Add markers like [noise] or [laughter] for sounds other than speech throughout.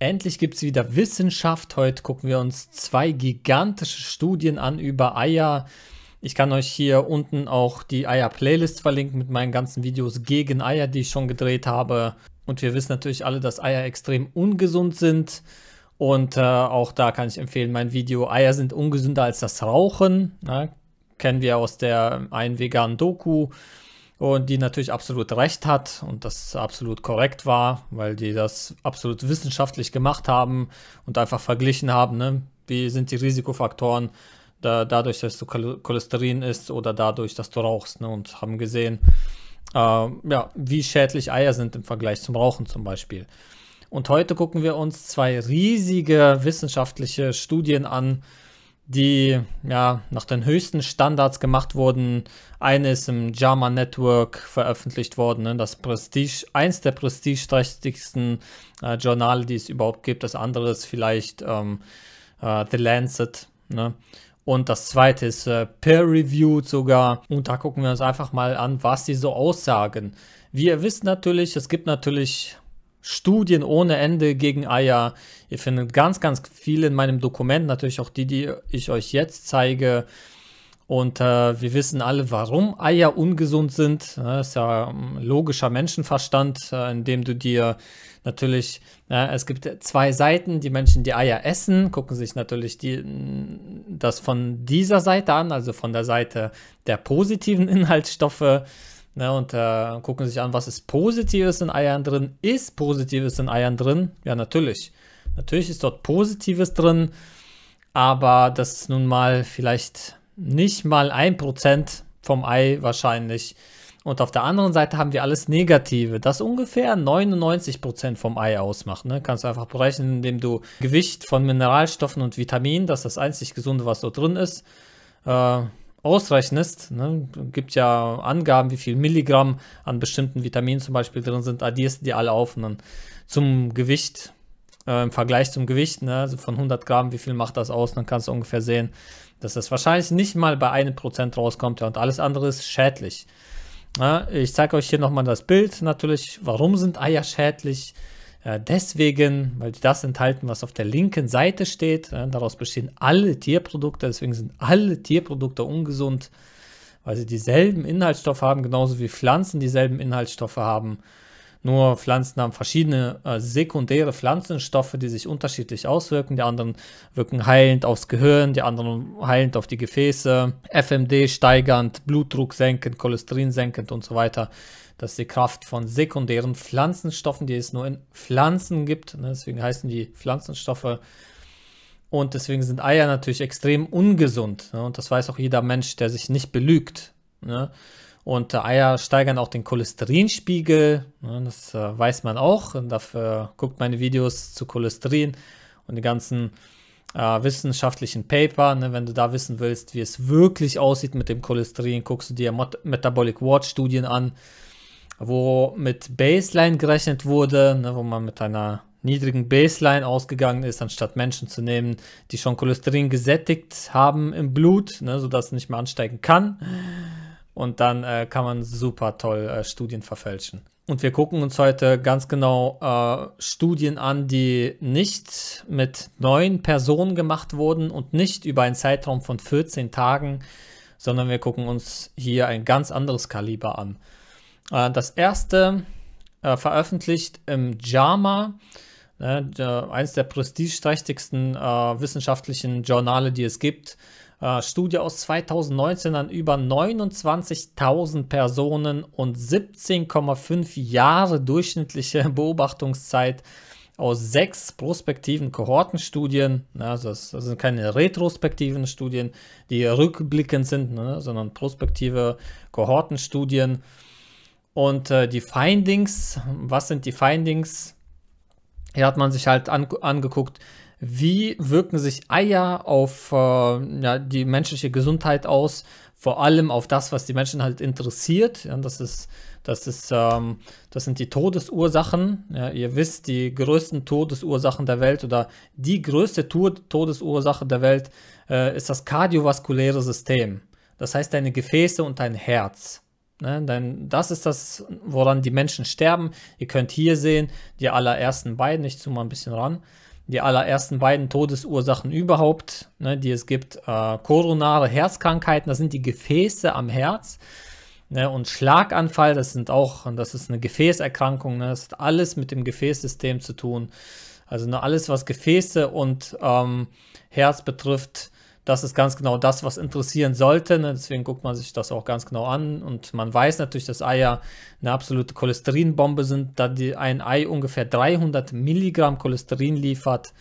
Endlich gibt es wieder Wissenschaft. Heute gucken wir uns zwei gigantische Studien an über Eier. Ich kann euch hier unten auch die Eier-Playlist verlinken mit meinen ganzen Videos gegen Eier, die ich schon gedreht habe. Und wir wissen natürlich alle, dass Eier extrem ungesund sind. Und äh, auch da kann ich empfehlen, mein Video Eier sind ungesünder als das Rauchen. Ne? Kennen wir aus der ähm, einen veganen Doku und die natürlich absolut recht hat und das absolut korrekt war, weil die das absolut wissenschaftlich gemacht haben und einfach verglichen haben, ne? wie sind die Risikofaktoren da, dadurch, dass du Cholesterin isst oder dadurch, dass du rauchst ne? und haben gesehen, äh, ja, wie schädlich Eier sind im Vergleich zum Rauchen zum Beispiel. Und heute gucken wir uns zwei riesige wissenschaftliche Studien an, die ja, nach den höchsten Standards gemacht wurden. Eine ist im JAMA Network veröffentlicht worden, ne? das Prestige, eins der prestigeträchtigsten äh, Journale, die es überhaupt gibt. Das andere ist vielleicht ähm, äh, The Lancet. Ne? Und das zweite ist äh, peer-reviewed sogar. Und da gucken wir uns einfach mal an, was sie so aussagen. Wie ihr wisst natürlich, es gibt natürlich Studien ohne Ende gegen Eier. Ihr findet ganz, ganz viel in meinem Dokument, natürlich auch die, die ich euch jetzt zeige. Und äh, wir wissen alle, warum Eier ungesund sind. Das ist ja ähm, logischer Menschenverstand, äh, indem du dir natürlich, äh, es gibt zwei Seiten, die Menschen, die Eier essen, gucken sich natürlich die, das von dieser Seite an, also von der Seite der positiven [laughs] Inhaltsstoffe. Ne, und äh, gucken sich an, was ist Positives in Eiern drin. Ist Positives in Eiern drin? Ja, natürlich. Natürlich ist dort Positives drin, aber das ist nun mal vielleicht nicht mal ein Prozent vom Ei wahrscheinlich. Und auf der anderen Seite haben wir alles Negative, das ungefähr 99% vom Ei ausmacht. Ne? Kannst du einfach berechnen, indem du Gewicht von Mineralstoffen und Vitaminen, das ist das einzig Gesunde, was dort drin ist, äh, ausrechnest, ne, gibt ja Angaben, wie viel Milligramm an bestimmten Vitaminen zum Beispiel drin sind, addierst ah, die alle auf und dann zum Gewicht, äh, im Vergleich zum Gewicht, ne, also von 100 Gramm, wie viel macht das aus, dann kannst du ungefähr sehen, dass das wahrscheinlich nicht mal bei einem Prozent rauskommt ja, und alles andere ist schädlich. Ja, ne, ich zeige euch hier nochmal das Bild natürlich, warum sind Eier schädlich, äh, deswegen, weil die das enthalten, was auf der linken Seite steht. Äh, daraus bestehen alle Tierprodukte, deswegen sind alle Tierprodukte ungesund, weil sie dieselben Inhaltsstoffe haben, genauso wie Pflanzen dieselben Inhaltsstoffe haben. Nur Pflanzen haben verschiedene äh, sekundäre Pflanzenstoffe, die sich unterschiedlich auswirken. Die anderen wirken heilend aufs Gehirn, die anderen heilend auf die Gefäße, FMD steigernd, Blutdruck senkend, Cholesterin senkend und so weiter. Das ist die Kraft von sekundären Pflanzenstoffen, die es nur in Pflanzen gibt. Ne? Deswegen heißen die Pflanzenstoffe. Und deswegen sind Eier natürlich extrem ungesund. Ne? Und das weiß auch jeder Mensch, der sich nicht belügt. Ne? Und äh, Eier steigern auch den Cholesterinspiegel. Ne, das äh, weiß man auch. Und dafür guckt meine Videos zu Cholesterin und die ganzen äh, wissenschaftlichen Paper. Ne. Wenn du da wissen willst, wie es wirklich aussieht mit dem Cholesterin, guckst du dir Metabolic Watch Studien an, wo mit Baseline gerechnet wurde, ne, wo man mit einer niedrigen Baseline ausgegangen ist, anstatt Menschen zu nehmen, die schon Cholesterin gesättigt haben im Blut, sodass es nicht mehr ansteigen kann. Und dann äh, kann man super toll äh, Studien verfälschen. Und wir gucken uns heute ganz genau äh, Studien an, die nicht mit neun Personen gemacht wurden und nicht über einen Zeitraum von 14 Tagen, sondern wir gucken uns hier ein ganz anderes Kaliber an. Äh, das erste äh, veröffentlicht im JAMA, ne, eines der prestigeträchtigsten äh, wissenschaftlichen Journale, die es gibt, äh, Studie aus 2019 an über 29.000 Personen und 17,5 Jahre durchschnittliche [laughs] Beobachtungszeit aus sechs prospektiven Kohortenstudien, also das, sind keine retrospektiven Studien, die rückblickend sind, ne, sondern prospektive Kohortenstudien. Und äh, die Findings, was sind die Findings? Hier hat man sich halt angeguckt, wie wirken sich Eier auf äh, ja, die menschliche Gesundheit aus? Vor allem auf das, was die Menschen halt interessiert. Ja, das ist das, ist, ähm, das sind die Todesursachen. Ja, ihr wisst, die größten Todesursachen der Welt oder die größte Todesursache der Welt äh, ist das kardiovaskuläre System. Das heißt deine Gefäße und dein Herz. Ne? Denn das ist das, woran die Menschen sterben. Ihr könnt hier sehen, die allerersten beiden, ich zoome mal ein bisschen ran die allerersten beiden Todesursachen überhaupt, ne, die es gibt. Äh, koronare Herzkrankheiten, das sind die Gefäße am Herz. Ne, und Schlaganfall, das sind auch, das ist eine Gefäßerkrankung, ne, das hat alles mit dem Gefäßsystem zu tun. Also ne, alles, was Gefäße und ähm, Herz betrifft, das ist ganz genau das, was interessieren sollte. Ne? Deswegen guckt man sich das auch ganz genau an. Und man weiß natürlich, dass Eier eine absolute Cholesterinbombe sind, da die, ein Ei ungefähr 300 Milligramm Cholesterin liefert.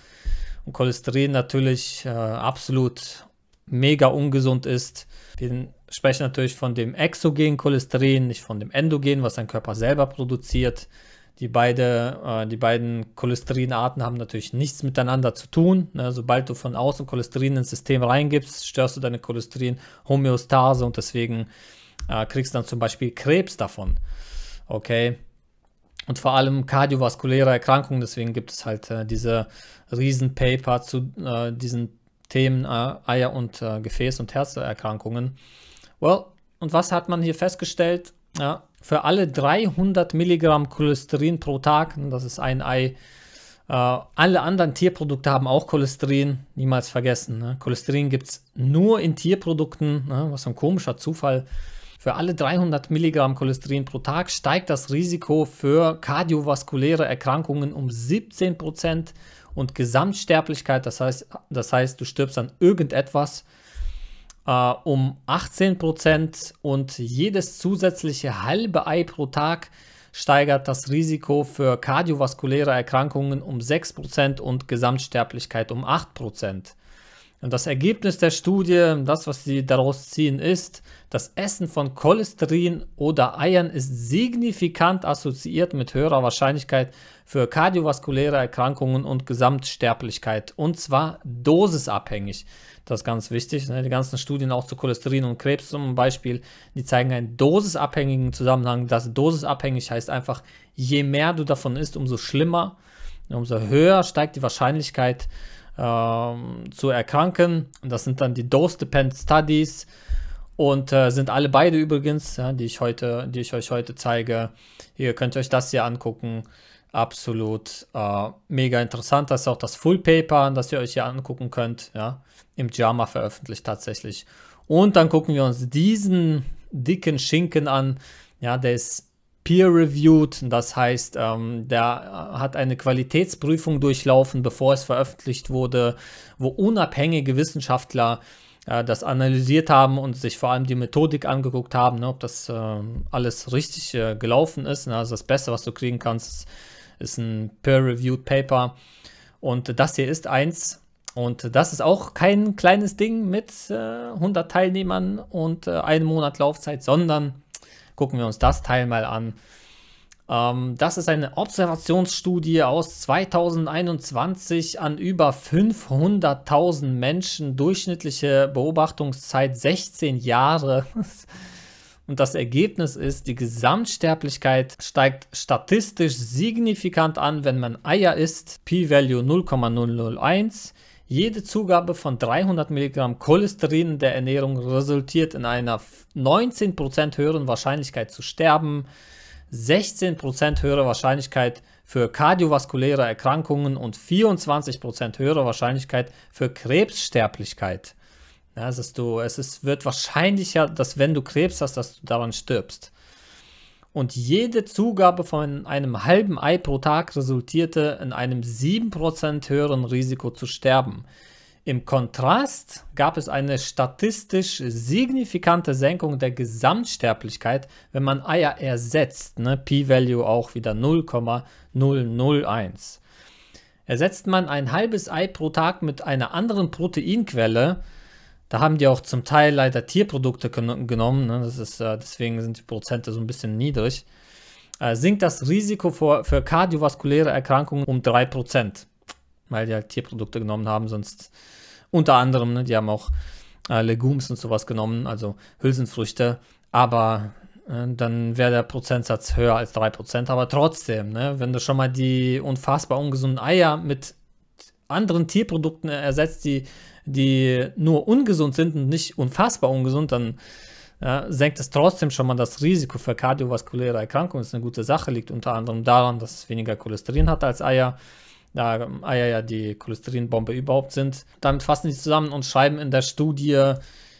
Und Cholesterin natürlich äh, absolut mega ungesund ist. Wir sprechen natürlich von dem exogenen Cholesterin, nicht von dem endogenen, was dein Körper selber produziert. Die, beide, äh, die beiden Cholesterinarten haben natürlich nichts miteinander zu tun. Ne? Sobald du von außen Cholesterin ins System reingibst, störst du deine Cholesterin-Homöostase und deswegen äh, kriegst dann zum Beispiel Krebs davon. Okay. Und vor allem kardiovaskuläre Erkrankungen, deswegen gibt es halt äh, diese Riesenpaper zu äh, diesen Themen äh, Eier- und äh, Gefäß- und Herzerkrankungen. Well, und was hat man hier festgestellt? Ja, für alle 300 Milligramm Cholesterin pro Tag, das ist ein Ei, Uh, alle anderen Tierprodukte haben auch Cholesterin, niemals vergessen. Ne? Cholesterin gibt es nur in Tierprodukten, ne? was ein komischer Zufall. Für alle 300 Milligramm Cholesterin pro Tag steigt das Risiko für kardiovaskuläre Erkrankungen um 17 Prozent und Gesamtsterblichkeit, das heißt, das heißt, du stirbst an irgendetwas, äh, um 18% und jedes zusätzliche halbe Ei pro Tag steigert das Risiko für kardiovaskuläre Erkrankungen um 6% und Gesamtsterblichkeit um 8%. Und das Ergebnis der Studie, das, was sie daraus ziehen, ist, das Essen von Cholesterin oder Eiern ist signifikant assoziiert mit höherer Wahrscheinlichkeit für kardiovaskuläre Erkrankungen und Gesamtsterblichkeit. Und zwar dosisabhängig. Das ist ganz wichtig. Ne? Die ganzen Studien auch zu Cholesterin und Krebs zum Beispiel, die zeigen einen dosisabhängigen Zusammenhang. Das dosisabhängig heißt einfach, je mehr du davon isst, umso schlimmer, umso höher steigt die Wahrscheinlichkeit, ähm, zu erkranken. Das sind dann die Dose-Dependent Studies und äh, sind alle beide übrigens, ja, die, ich heute, die ich euch heute zeige. Ihr könnt euch das hier angucken. Absolut äh, mega interessant. Das ist auch das Full Paper, das ihr euch hier angucken könnt. Ja, Im JAMA veröffentlicht tatsächlich. Und dann gucken wir uns diesen dicken Schinken an. Ja, der ist peer-reviewed. Das heißt, ähm, der äh, hat eine Qualitätsprüfung durchlaufen, bevor es veröffentlicht wurde, wo unabhängige Wissenschaftler äh, das analysiert haben und sich vor allem die Methodik angeguckt haben, ne, ob das äh, alles richtig äh, gelaufen ist. Ne? Also das Beste, was du kriegen kannst, ist, ist ein peer-reviewed Paper. Und das hier ist eins. Und das ist auch kein kleines Ding mit 100 äh, Teilnehmern und äh, einem Monat Laufzeit, sondern gucken wir uns das Teil mal an. Ähm, das ist eine Observationsstudie aus 2021 an über 500.000 Menschen, durchschnittliche Beobachtungszeit 16 Jahre. [laughs] Und das Ergebnis ist, die Gesamtsterblichkeit steigt statistisch signifikant an, wenn man Eier isst. P-Value 0,001. Jede Zugabe von 300 Milligramm Cholesterin in der Ernährung resultiert in einer 19% höheren Wahrscheinlichkeit zu sterben, 16% höhere Wahrscheinlichkeit für kardiovaskuläre Erkrankungen und 24% höhere Wahrscheinlichkeit für Krebssterblichkeit. Ja, es, ist du, es ist, wird wahrscheinlicher, dass wenn du Krebs hast, dass du daran stirbst und jede Zugabe von einem halben Ei pro Tag resultierte in einem 7% höheren Risiko zu sterben. Im Kontrast gab es eine statistisch signifikante Senkung der Gesamtsterblichkeit, wenn man Eier ersetzt. Ne? P-Value auch wieder 0,001. Ersetzt man ein halbes Ei pro Tag mit einer anderen Proteinquelle, da haben die auch zum Teil leider Tierprodukte genommen, ne? das ist, äh, deswegen sind die Prozente so ein bisschen niedrig. Äh, sinkt das Risiko für, für kardiovaskuläre Erkrankungen um 3%, weil die halt Tierprodukte genommen haben, sonst unter anderem, ne? die haben auch äh, Legumes und sowas genommen, also Hülsenfrüchte, aber äh, dann wäre der Prozentsatz höher als 3%. Aber trotzdem, ne, wenn du schon mal die unfassbar ungesunden Eier mit anderen Tierprodukten ersetzt, die die nur ungesund sind und nicht unfassbar ungesund, dann ja, senkt es trotzdem schon mal das Risiko für kardiovaskuläre Erkrankungen. Das ist eine gute Sache, liegt unter anderem daran, dass es weniger Cholesterin hat als Eier, da Eier ja die Cholesterinbombe überhaupt sind. Damit fassen sie zusammen und schreiben in der Studie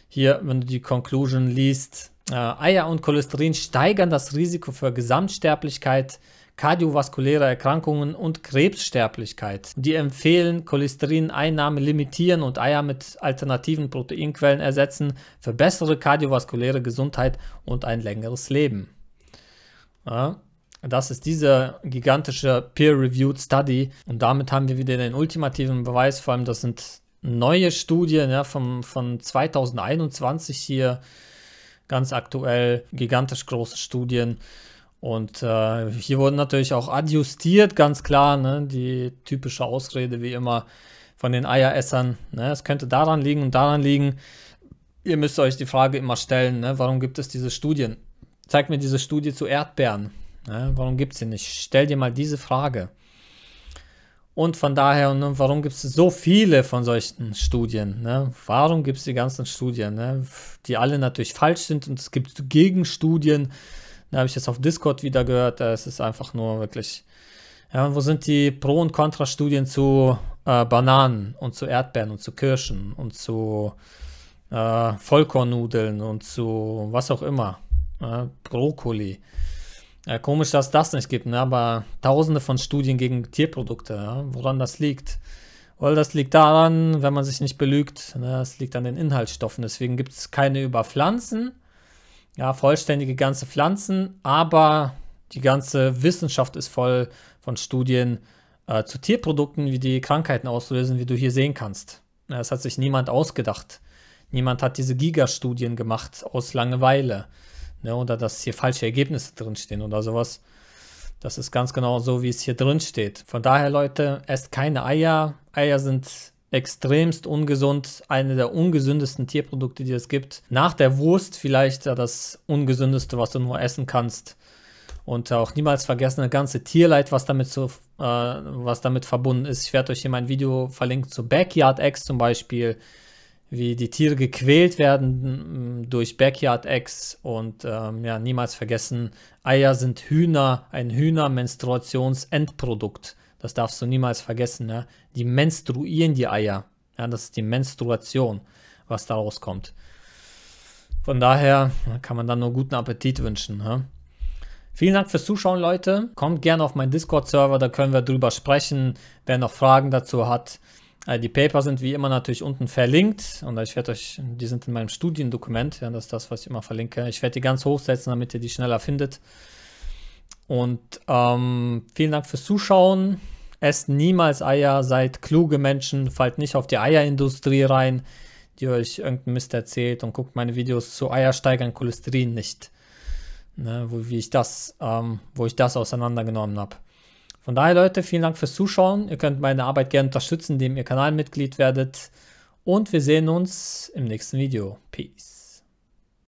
hier, wenn du die Conclusion liest, äh, Eier und Cholesterin steigern das Risiko für Gesamtsterblichkeit kardiovaskuläre Erkrankungen und Krebssterblichkeit. Die empfehlen, Cholesterineinnahme limitieren und Eier mit alternativen Proteinquellen ersetzen für bessere kardiovaskuläre Gesundheit und ein längeres Leben. Ja, das ist diese gigantische Peer-Reviewed Study und damit haben wir wieder den ultimativen Beweis, vor allem das sind neue Studien ja, vom, von 2021 hier, ganz aktuell, gigantisch große Studien und äh, hier wurden natürlich auch adjustiert, ganz klar, ne? die typische Ausrede wie immer von den Eieressern. Ne? Es könnte daran liegen und daran liegen. Ihr müsst euch die Frage immer stellen, ne? warum gibt es diese Studien? Zeig mir diese Studie zu Erdbeeren. Ne? Warum gibt es sie nicht? Stell dir mal diese Frage. Und von daher, ne, warum gibt es so viele von solchen Studien? Ne? Warum gibt es die ganzen Studien, ne? die alle natürlich falsch sind und es gibt Gegenstudien, da habe ich jetzt auf Discord wieder gehört, äh, es ist einfach nur wirklich. Ja, wo sind die Pro- und Kontra-Studien zu äh, Bananen und zu Erdbeeren und zu Kirschen und zu äh, Vollkornnudeln und zu was auch immer? Ja, ne, Brokkoli. Ja, äh, komisch, dass das nicht gibt, ne? aber tausende von Studien gegen Tierprodukte, ja? woran das liegt. Weil das liegt daran, wenn man sich nicht belügt, ne? das liegt an den Inhaltsstoffen. Deswegen gibt es keine über Pflanzen, ja, vollständige ganze Pflanzen, aber die ganze Wissenschaft ist voll von Studien äh, zu Tierprodukten, wie die Krankheiten auslösen, wie du hier sehen kannst. Das hat sich niemand ausgedacht. Niemand hat diese Gigastudien gemacht aus Langeweile. Ne, oder dass hier falsche Ergebnisse drinstehen oder sowas. Das ist ganz genau so, wie es hier drin steht. Von daher, Leute, esst keine Eier. Eier sind extremst ungesund, eine der ungesündesten Tierprodukte, die es gibt. Nach der Wurst vielleicht das ungesündeste, was du nur essen kannst. Und auch niemals vergessen, das ganze Tierleid, was damit, zu, äh, was damit verbunden ist. Ich werde euch hier mein Video verlinken zu Backyard Eggs zum Beispiel, wie die Tiere gequält werden mm, durch Backyard Eggs. Und ähm, ja, niemals vergessen, Eier sind Hühner, ein Hühner-Menstruationsendprodukt. Das darfst du niemals vergessen. Ne? Die menstruieren die Eier. Ja, das ist die Menstruation, was daraus kommt. Von daher kann man dann nur guten Appetit wünschen. Ne? Vielen Dank fürs Zuschauen, Leute. Kommt gerne auf meinen Discord-Server, da können wir drüber sprechen. Wer noch Fragen dazu hat, äh, die Paper sind wie immer natürlich unten verlinkt und ich werde euch, die sind in meinem Studiendokument, ja, das ist das, was ich immer verlinke. Ich werde die ganz hochsetzen, damit ihr die schneller findet. Und ähm, vielen Dank fürs Zuschauen. Esst niemals Eier, seid kluge Menschen, fallt nicht auf die Eierindustrie rein, die euch irgendeinen Mist erzählt und guckt meine Videos zu Eiersteigern Cholesterin nicht. Ne, wo, wie ich das, ähm, wo ich das auseinandergenommen habe. Von daher, Leute, vielen Dank fürs Zuschauen. Ihr könnt meine Arbeit gerne unterstützen, indem ihr Kanalmitglied werdet. Und wir sehen uns im nächsten Video. Peace.